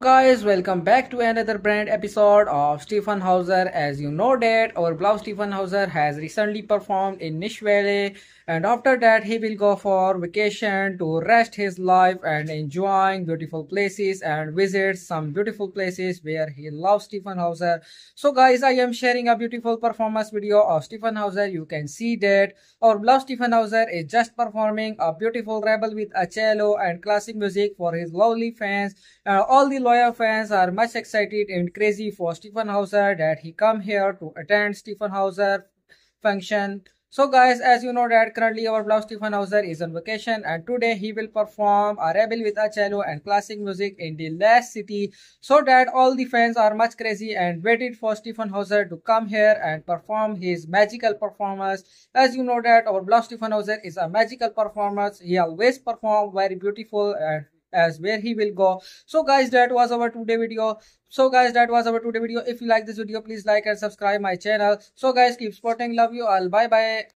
guys welcome back to another brand episode of stephen hauser as you know that our bluff stephen hauser has recently performed in niche valley and after that he will go for vacation to rest his life and enjoying beautiful places and visit some beautiful places where he loves stephen hauser so guys i am sharing a beautiful performance video of stephen hauser you can see that our bluff stephen hauser is just performing a beautiful rebel with a cello and classic music for his lovely fans uh, all the Loya fans are much excited and crazy for Stephen Hauser that he come here to attend Stephen Hauser function. So guys, as you know that currently our vlog Stephen Hauser is on vacation and today he will perform a rebel with a cello and classic music in the last city so that all the fans are much crazy and waited for Stephen Hauser to come here and perform his magical performance. As you know that our vlog Stephen Hauser is a magical performance. He always perform very beautiful and as where he will go so guys that was our today video so guys that was our today video if you like this video please like and subscribe my channel so guys keep supporting. love you all bye bye